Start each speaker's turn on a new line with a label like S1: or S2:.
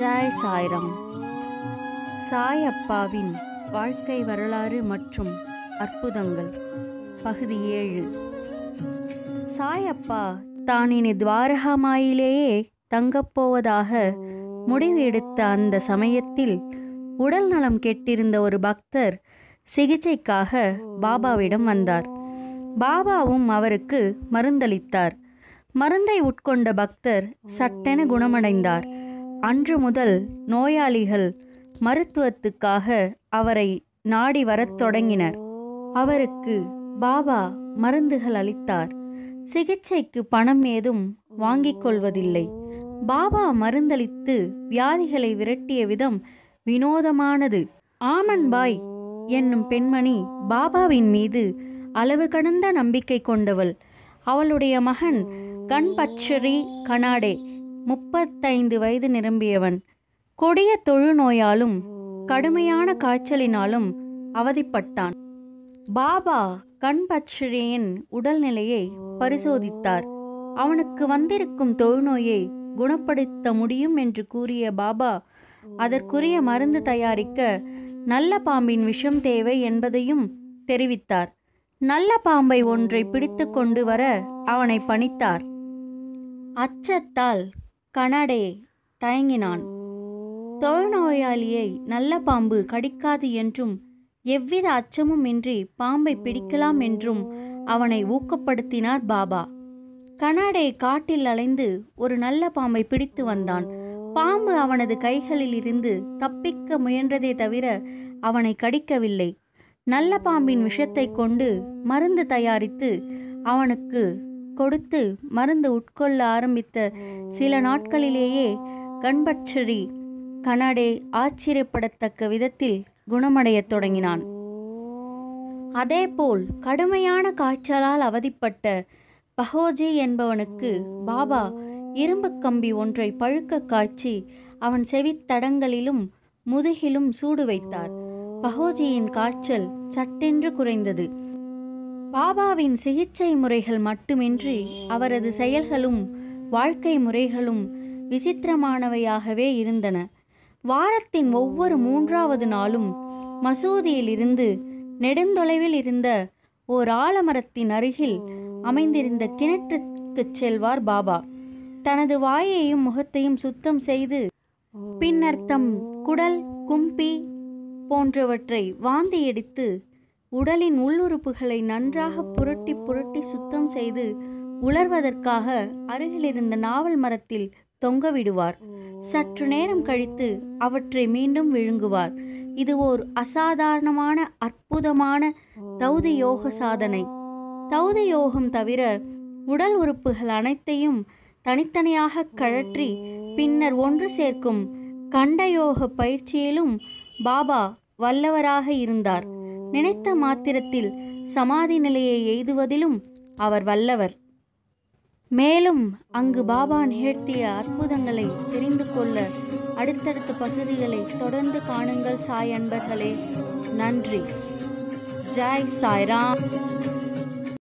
S1: Joy Sairam Sai அப்பாவின் வாழ்க்கை வரலாறு மற்றும் அற்புதங்கள் பகுதி ஏழு சாய் அப்பா தான் இனி மாயிலேயே தங்கப்போவதாக முடிவு எடுத்த அந்த சமயத்தில் உடல் நலம் கெட்டிருந்த ஒரு பக்தர் சிகிச்சைக்காக பாபாவிடம் வந்தார் பாபாவும் அவருக்கு மருந்தளித்தார் மருந்தை உட்கொண்ட பக்தர் சட்டென குணமடைந்தார் அன்று முதல் நோயாளிகள் மருத்துவத்துக்காக அவரை நாடி வரத் தொடங்கினர் அவருக்கு பாபா மருந்துகள் அளித்தார் சிகிச்சைக்கு பணம் ஏதும் வாங்கிக் கொள்வதில்லை பாபா மருந்தளித்து வியாதிகளை விரட்டிய விதம் வினோதமானது ஆமன்பாய் என்னும் பெண்மணி பாபாவின் மீது அளவு கடந்த நம்பிக்கை கொண்டவள் அவளுடைய மகன் கண்பட்சரி கனாடே முப்பத்தைந்து வயது நிரம்பியவன் கொடிய தொழுநோயாலும் கடுமையான காய்ச்சலினாலும் அவதிப்பட்டான் பாபா கண்பட்சரேயின் உடல்நிலையை பரிசோதித்தார் அவனுக்கு வந்திருக்கும் தொழுநோயை குணப்படுத்த முடியும் என்று கூறிய பாபா அதற்குரிய மருந்து தயாரிக்க நல்ல பாம்பின் விஷம் தேவை என்பதையும் தெரிவித்தார் நல்ல பாம்பை ஒன்றை பிடித்து கொண்டு வர அவனை பணித்தார் அச்சத்தால் கனடே தயங்கினான் தொழுநோயாளியை நல்ல பாம்பு கடிக்காது என்றும் எவ்வித அச்சமும் இன்றி பாம்பை பிடிக்கலாம் என்றும் அவனை ஊக்கப்படுத்தினார் பாபா கனாடே காட்டில் அலைந்து ஒரு நல்ல பாம்பை பிடித்து வந்தான் பாம்பு அவனது கைகளில் இருந்து தப்பிக்க முயன்றதே தவிர அவனை கடிக்கவில்லை நல்ல பாம்பின் விஷத்தை கொண்டு மருந்து தயாரித்து அவனுக்கு கொடுத்து மருந்து உட்கொள்ள ஆரம்பித்த சில நாட்களிலேயே கண்பட்சரி கனடே ஆச்சரியப்படத்தக்க விதத்தில் குணமடையத் தொடங்கினான் அதேபோல் கடுமையான காய்ச்சலால் அவதிப்பட்ட பஹோஜி என்பவனுக்கு பாபா இரும்பு கம்பி ஒன்றை பழுக்க காய்ச்சி அவன் செவித்தடங்களிலும் முதுகிலும் சூடு வைத்தார் பஹோஜியின் காய்ச்சல் சட்டென்று குறைந்தது பாபாவின் சிகிச்சை முறைகள் மட்டுமின்றி அவரது செயல்களும் வாழ்க்கை முறைகளும் விசித்திரமானவையாகவே இருந்தன வாரத்தின் ஒவ்வொரு மூன்றாவது நாளும் மசூதியில் இருந்து நெடுந்தொலைவில் இருந்த ஓர் ஆலமரத்தின் அருகில் அமைந்திருந்த கிணற்றுக்கு செல்வார் பாபா தனது வாயையும் முகத்தையும் சுத்தம் செய்து பின்னர்த்தம் குடல் கும்பி போன்றவற்றை வாந்தியடித்து உடலின் உள்ளுறுப்புகளை நன்றாக புரட்டி புரட்டி சுத்தம் செய்து உலர்வதற்காக அருகிலிருந்த நாவல் மரத்தில் தொங்க விடுவார் சற்று நேரம் கழித்து அவற்றை மீண்டும் விழுங்குவார் இது ஓர் அசாதாரணமான அற்புதமான தௌதி யோக சாதனை தௌதி யோகம் தவிர உடல் உறுப்புகள் அனைத்தையும் தனித்தனியாக கழற்றி பின்னர் ஒன்று சேர்க்கும் கண்டயோக பயிற்சியிலும் பாபா வல்லவராக இருந்தார் நினைத்த மாத்திரத்தில் சமாதி நிலையை எய்துவதிலும் அவர் வல்லவர் மேலும் அங்கு பாபா நிகழ்த்திய அற்புதங்களை தெரிந்து கொள்ள அடுத்தடுத்த பகுதிகளை தொடர்ந்து காணுங்கள் சாய் அன்பர்களே நன்றி ஜாய் சாய்ராம்